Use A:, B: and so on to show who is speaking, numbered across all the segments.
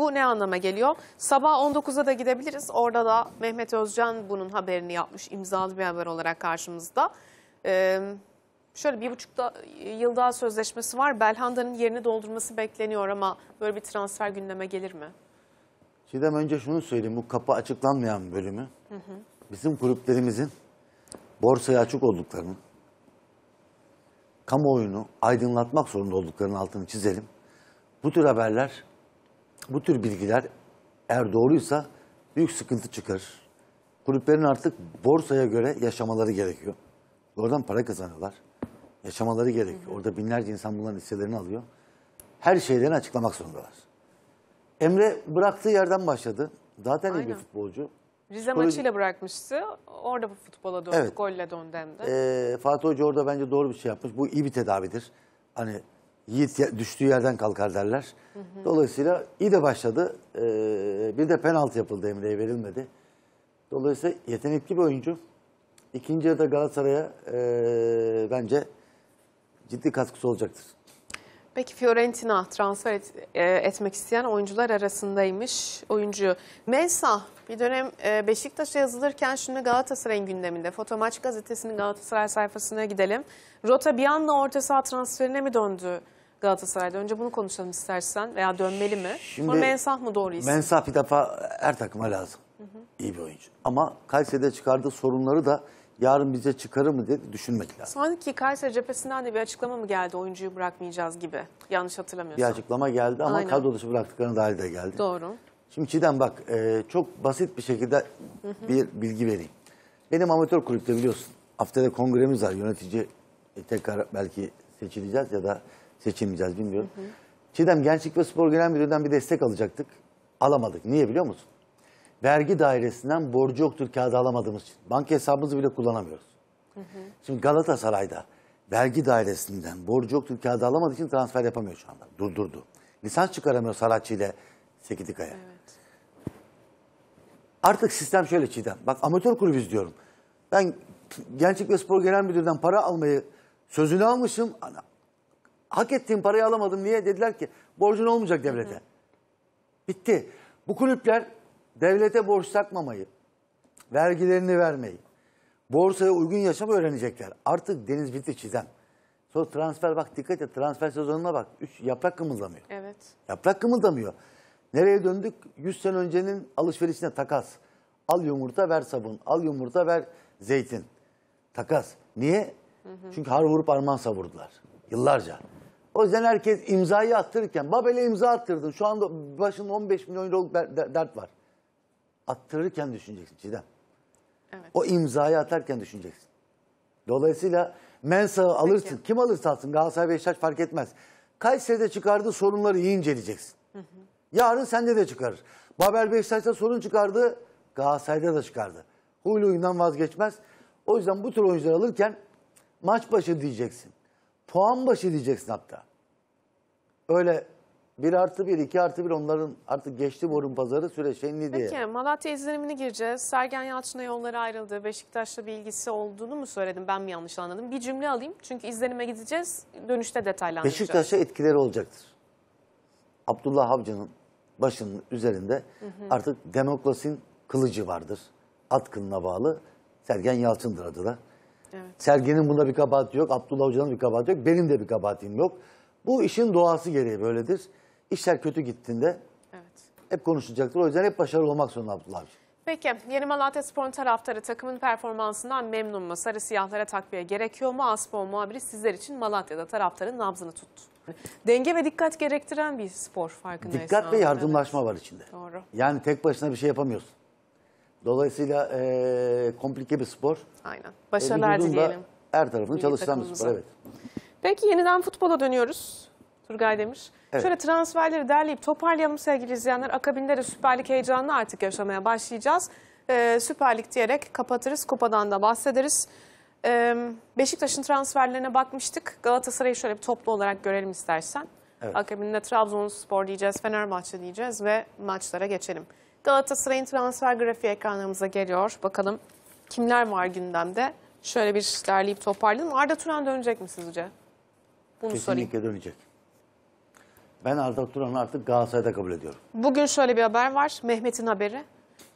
A: Bu ne anlama geliyor? Sabah 19'a da gidebiliriz. Orada da Mehmet Özcan bunun haberini yapmış. imzalı bir haber olarak karşımızda. Ee, şöyle bir buçuk yıl daha sözleşmesi var. Belhanda'nın yerini doldurması bekleniyor ama böyle bir transfer gündeme gelir mi?
B: Çiğdem önce şunu söyleyeyim. Bu kapı açıklanmayan bölümü hı hı. bizim kulüplerimizin borsaya açık olduklarını, kamuoyunu aydınlatmak zorunda olduklarının altını çizelim. Bu tür haberler bu tür bilgiler eğer doğruysa büyük sıkıntı çıkarır. Kulüplerin artık borsaya göre yaşamaları gerekiyor. Oradan para kazanıyorlar. Yaşamaları gerekiyor. Hı hı. Orada binlerce insan bunların hisselerini alıyor. Her şeylerini açıklamak zorundalar. Emre bıraktığı yerden başladı. Zaten iyi bir futbolcu.
A: Rize Psikoloji... maçıyla bırakmıştı. Orada bu futbola döndü. Evet. Golle döndü
B: Ee, Fatih Hoca orada bence doğru bir şey yapmış. Bu iyi bir tedavidir. Hani Yiğit düştüğü yerden kalkar derler. Hı hı. Dolayısıyla iyi de başladı. Ee, bir de penaltı yapıldı Emre'ye verilmedi. Dolayısıyla yetenekli bir oyuncu. İkinci yarıda Galatasaray'a e, bence ciddi katkısı olacaktır.
A: Peki Fiorentina transfer et, e, etmek isteyen oyuncular arasındaymış oyuncu. Mensah bir dönem e, Beşiktaş'a yazılırken şimdi Galatasaray'ın gündeminde. Fotomaç gazetesinin Galatasaray sayfasına gidelim. Rota bir anda orta saha transferine mi döndü? Galatasaray'da? Önce bunu konuşalım istersen veya dönmeli mi? Şimdi, Sonra Mensah mı doğru isim? Mensah
B: bir defa her takıma lazım. Hı hı. İyi bir oyuncu. Ama Kayseri'de çıkardığı sorunları da yarın bize çıkarır mı diye düşünmek
A: lazım. Sanki Kayseri cephesinden de bir açıklama mı geldi oyuncuyu bırakmayacağız gibi? Yanlış hatırlamıyorsam. Bir
B: açıklama geldi ama Aynen. kadro dışı bıraktıklarına dair de geldi. Doğru. Şimdi Çiğdem bak e, çok basit bir şekilde bir bilgi vereyim. Benim amatör kulüpte biliyorsun Haftada kongremiz var yönetici e, tekrar belki seçileceğiz ya da seçilmeyeceğiz bilmiyorum. Hı hı. Çiğdem Gençlik ve Spor Genel Müdürü'nden bir destek alacaktık. Alamadık. Niye biliyor musun? Vergi dairesinden borcu yoktur kağıdı alamadığımız için. Banka hesabımızı bile kullanamıyoruz. Hı hı. Şimdi Galatasaray'da vergi dairesinden borcu yoktur kağıdı alamadığı için transfer yapamıyor şu anda. Durdurdu. Lisans çıkaramıyor Saratçı ile Sekidikaya. Evet. Artık sistem şöyle Çiğdem. Bak amatör kulübüz diyorum. Ben Gençlik ve Spor Genel Müdürü'nden para almayı sözünü almışım hak ettiğim parayı alamadım. Niye? Dediler ki borcun olmayacak devlete. Bitti. Bu kulüpler devlete borç takmamayı, vergilerini vermeyi, borsaya uygun yaşam öğrenecekler. Artık deniz bitti çizem. Sonra transfer bak dikkat et transfer sezonuna bak. Üç, yaprak kımıldamıyor. Evet. Yaprak kımıldamıyor. Nereye döndük? 100 sene öncenin alışverişine takas. Al yumurta ver sabun, al yumurta ver zeytin. Takas. Niye? Hı hı. Çünkü har vurup arman savurdular. Yıllarca. O yüzden herkes imzayı attırırken, Babel'e imza attırdın. Şu anda başın 15 milyon euroluk dert var. Attırırken düşüneceksin Çiğdem. Evet. O imzayı atarken düşüneceksin. Dolayısıyla Mensah'ı alırsın. Kim alırsa alsın Galatasaray Beşiktaş fark etmez. Kayseri'de çıkardığı sorunları iyi inceleyeceksin. Hı hı. Yarın sende de çıkarır. Babel Beşiktaş'ta sorun çıkardı. Galatasaray'da da çıkardı. Huylu oyundan vazgeçmez. O yüzden bu tür oyuncuları alırken maç başı diyeceksin. Puan başı diyeceksin hatta. Öyle bir artı bir, iki artı bir onların artık geçti borun pazarı süreçlerini şey diye. Peki
A: Malatya izlenimini gireceğiz. Sergen Yalçın'a yolları ayrıldı. Beşiktaş'la bir ilgisi olduğunu mu söyledim ben mi yanlış anladım? Bir cümle alayım çünkü izlenime gideceğiz. Dönüşte detaylandıracağız. Beşiktaş'a
B: etkileri olacaktır. Abdullah Avcı'nın başının üzerinde hı hı. artık demokrasinin kılıcı vardır. Atkınla bağlı Sergen Yalçın'dır adı da. Evet. Serginin bunda bir kabahati yok, Abdullah Hoca'nın bir kabahati yok, benim de bir kabahatim yok. Bu işin doğası gereği böyledir. İşler kötü gittiğinde evet. hep konuşulacaktır. O yüzden hep başarılı olmak zorunda Abdullah Hoca.
A: Peki yeni Malatya Spor'un taraftarı takımın performansından memnun mu? Sarı siyahlara takviye gerekiyor mu? Aspor muhabiri sizler için Malatya'da taraftarın nabzını tuttu. Denge ve dikkat gerektiren bir spor farkındayız. Dikkat ve yardımlaşma evet. var içinde. Doğru.
B: Yani tek başına bir şey yapamıyorsun. Dolayısıyla e, komplike bir spor. Aynen. Başarılar e, dileyelim. Her tarafını Milli bir spor evet.
A: Peki yeniden futbola dönüyoruz. Turgay demiş. Evet. Şöyle transferleri derleyip toparlayalım sevgili izleyenler. Akabinde de Süper Lig heyecanını artık yaşamaya başlayacağız. Ee, Süper Lig diyerek kapatırız. Kupa'dan da bahsederiz. Ee, Beşiktaş'ın transferlerine bakmıştık. Galatasaray'ı şöyle bir toplu olarak görelim istersen. Evet. Akabinde Trabzonspor diyeceğiz, Fenerbahçe diyeceğiz ve maçlara geçelim. Galatasaray'ın transfer grafiği ekranlarımıza geliyor. Bakalım kimler var gündemde? Şöyle bir derleyip toparlayalım. Arda Turan dönecek mi sizce? Bunu Kesinlikle
B: sorayım. dönecek. Ben Arda Turan'ı artık Galatasaray'da kabul ediyorum.
A: Bugün şöyle bir haber var. Mehmet'in haberi.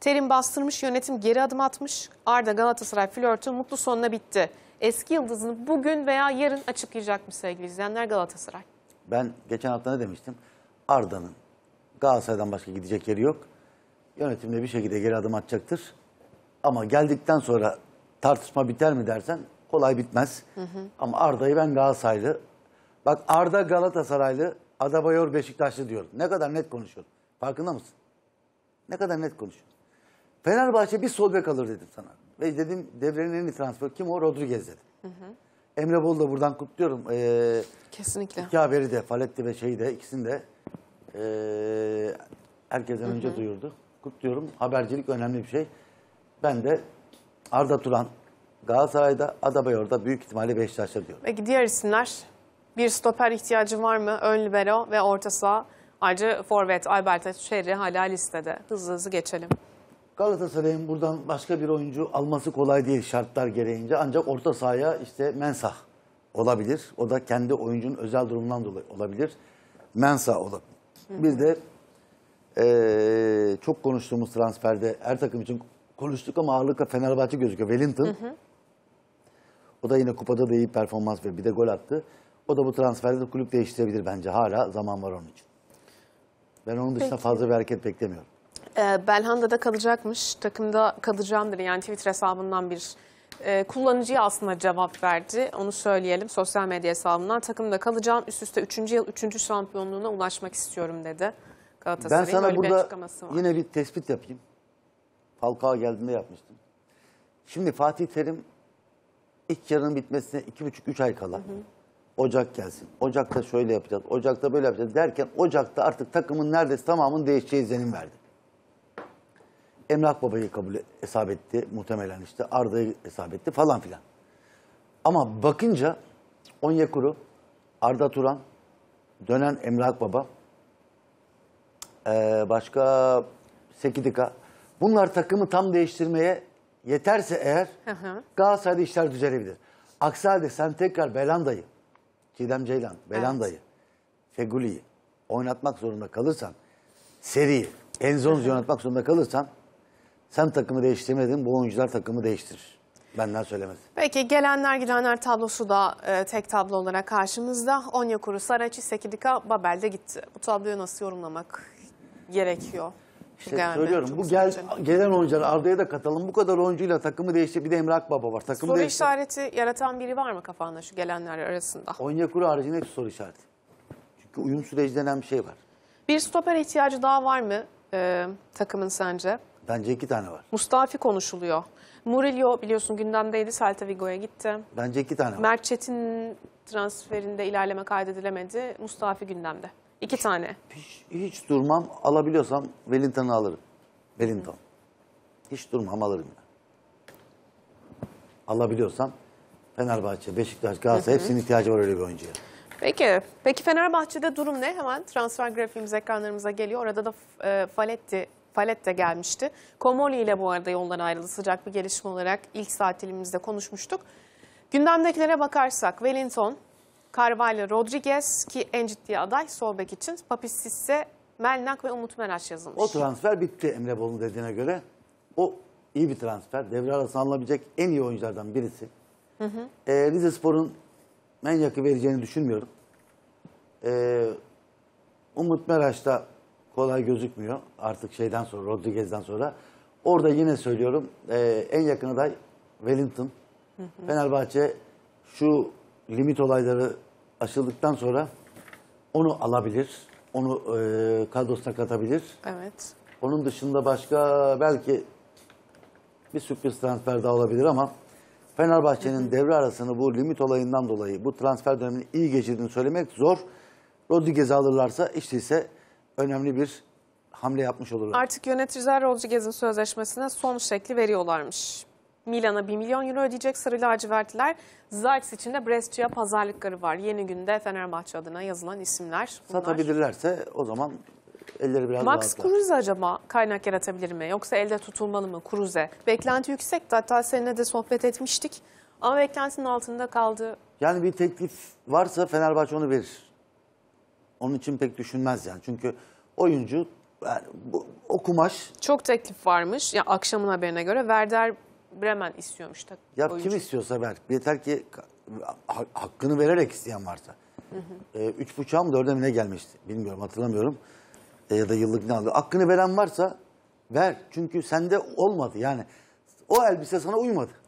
A: Terim bastırmış, yönetim geri adım atmış. Arda Galatasaray flörtü mutlu sonuna bitti. Eski yıldızını bugün veya yarın açıklayacak mı sevgili izleyenler Galatasaray?
B: Ben geçen hafta ne demiştim? Arda'nın Galatasaray'dan başka gidecek yeri yok yönetimle bir şekilde geri adım atacaktır. Ama geldikten sonra tartışma biter mi dersen kolay bitmez. Hı hı. Ama Arda'yı ben Galatasaraylı. Bak Arda Galatasaraylı, Adabayor Beşiktaşlı diyorum. Ne kadar net konuşuyor. Farkında mısın? Ne kadar net konuşuyor. Fenerbahçe bir sol bek alır dedim sana. Ve dedim devrenin en iyi transfer kim o? Rodriguez dedim. Hı hı. Emre Bolu da buradan kutluyorum. Ee,
A: Kesinlikle. İki
B: haberi de Faletti ve şeyi de ikisini de e, herkesten hı hı. önce duyurdu kutluyorum. Habercilik önemli bir şey. Ben de Arda Turan, Galatasaray'da, Adabayor'da büyük ihtimalle Beşiktaş'ta diyorum.
A: Peki diğer isimler? Bir stoper ihtiyacı var mı? Ön libero ve orta saha. Ayrıca forvet Albert, Şerri hala listede. Hızlı hızlı geçelim.
B: Galatasaray'ın buradan başka bir oyuncu alması kolay değil şartlar gereğince. Ancak orta sahaya işte Mensah olabilir. O da kendi oyuncunun özel durumundan dolayı olabilir. Mensah olabilir. Bir de ee, çok konuştuğumuz transferde her takım için konuştuk ama ağırlıkla Fenerbahçe gözüküyor. Wellington. Hı hı. O da yine kupada da iyi performans ve bir de gol attı. O da bu transferde de kulüp değiştirebilir bence. Hala zaman var onun için. Ben onun dışında Peki. fazla bir hareket beklemiyorum.
A: Ee, da kalacakmış. Takımda kalacağımdır. Yani Twitter hesabından bir e, kullanıcıya aslında cevap verdi. Onu söyleyelim sosyal medya hesabından. Takımda kalacağım. Üst üste 3. yıl 3. şampiyonluğuna ulaşmak istiyorum dedi. Galatasaray'ın ben sana burada bir yine
B: bir tespit yapayım. Falcao geldiğinde yapmıştım. Şimdi Fatih Terim ilk yarının bitmesine iki buçuk üç ay kala. Hı hı. Ocak gelsin. Ocak'ta şöyle yapacağız. Ocak'ta böyle yapacağız derken Ocak'ta artık takımın neredeyse tamamının değişeceği izlenim verdi. Emrah Baba'yı kabul hesap etti. Muhtemelen işte Arda'yı hesap etti falan filan. Ama bakınca Onyekuru, Arda Turan, dönen Emrah Baba, ee, başka Sekidika. Bunlar takımı tam değiştirmeye yeterse eğer Galatasaray'da işler düzelebilir. Aksi halde sen tekrar Belanda'yı, Çiğdem Ceylan, Belanda'yı, Feguli'yi oynatmak zorunda kalırsan, seriyi, Enzonzi oynatmak zorunda kalırsan sen takımı değiştirmedin, bu oyuncular takımı değiştirir. Benden söylemez.
A: Peki gelenler gidenler tablosu da e, tek tablo olarak karşımızda. Onyekuru, Saraçi, Sekidika, Babel de gitti. Bu tabloyu nasıl yorumlamak gerekiyor.
B: İşte gelme. söylüyorum Çok bu gel, gelen oyuncular Arda'ya da katalım. Bu kadar oyuncuyla takımı değişti. Bir de Emrah Baba var. Takımı soru değişti.
A: işareti yaratan biri var mı kafanda şu gelenler arasında?
B: Onyekuru haricinde hep soru işareti. Çünkü uyum süreci denen bir şey var.
A: Bir stoper ihtiyacı daha var mı e, takımın sence?
B: Bence iki tane var.
A: Mustafi konuşuluyor. Murillo biliyorsun gündemdeydi. Celta Vigo'ya gitti.
B: Bence iki tane var. Mert
A: Çetin transferinde ilerleme kaydedilemedi. Mustafi gündemde. İki tane.
B: Hiç, hiç durmam. Alabiliyorsam Wellington'ı alırım. Wellington. Hiç durmam alırım. Yani. Alabiliyorsam Fenerbahçe, Beşiktaş, Galatasaray hepsinin ihtiyacı var öyle bir oyuncuya.
A: Peki. Peki Fenerbahçe'de durum ne? Hemen transfer grafiğimiz ekranlarımıza geliyor. Orada da e, Faletti Palet de gelmişti. Komoli ile bu arada yoldan ayrıldı. Sıcak bir gelişme olarak ilk saat dilimizde konuşmuştuk. Gündemdekilere bakarsak Wellington, Carvalho Rodriguez ki en ciddi aday sol bek için. Papistis ise Melnak ve Umut Meraş yazılmış. O transfer
B: bitti Emre Bolu dediğine göre. O iyi bir transfer. Devre arasında alınabilecek en iyi oyunculardan birisi. Hı hı. Ee, Rize Spor'un Menyak'ı vereceğini düşünmüyorum. Ee, Umut Meraş da kolay gözükmüyor. Artık şeyden sonra, Rodriguez'den sonra. Orada yine söylüyorum e, en yakın aday Wellington. Hı hı. Fenerbahçe şu limit olayları açıldıktan sonra onu alabilir. Onu e, kadrosuna katabilir. Evet. Onun dışında başka belki bir sürpriz transfer de olabilir ama Fenerbahçe'nin devre arasını bu limit olayından dolayı bu transfer dönemini iyi geçirdiğini söylemek zor. Rodriguez'i alırlarsa işte ise önemli bir hamle yapmış olurlar.
A: Artık yöneticiler Rodriguez'in sözleşmesine son şekli veriyorlarmış. Milan'a 1 milyon euro ödeyecek sarı lacivertler, Zayt's için de Brescia pazarlıkları var. Yeni günde Fenerbahçe adına yazılan isimler. Bunlar.
B: Satabilirlerse o zaman elleri biraz Max Kruse
A: acaba kaynak yaratabilir mi? Yoksa elde tutulmalı mı Kruse? Beklenti yüksek Hatta seninle de sohbet etmiştik. Ama beklentinin altında kaldı.
B: Yani bir teklif varsa Fenerbahçe onu verir. Onun için pek düşünmez yani. Çünkü oyuncu yani bu, o kumaş...
A: Çok teklif varmış. Ya akşamın haberine göre Verder. Bremen istiyormuş. Tak, ya oyuncu. kim
B: istiyorsa ver. Yeter ki ha hakkını vererek isteyen varsa. Ee, üç buçuğa mı dörde mi ne gelmişti bilmiyorum hatırlamıyorum. E, ya da yıllık ne aldı. Hakkını veren varsa ver. Çünkü sende olmadı yani. O elbise sana uymadı.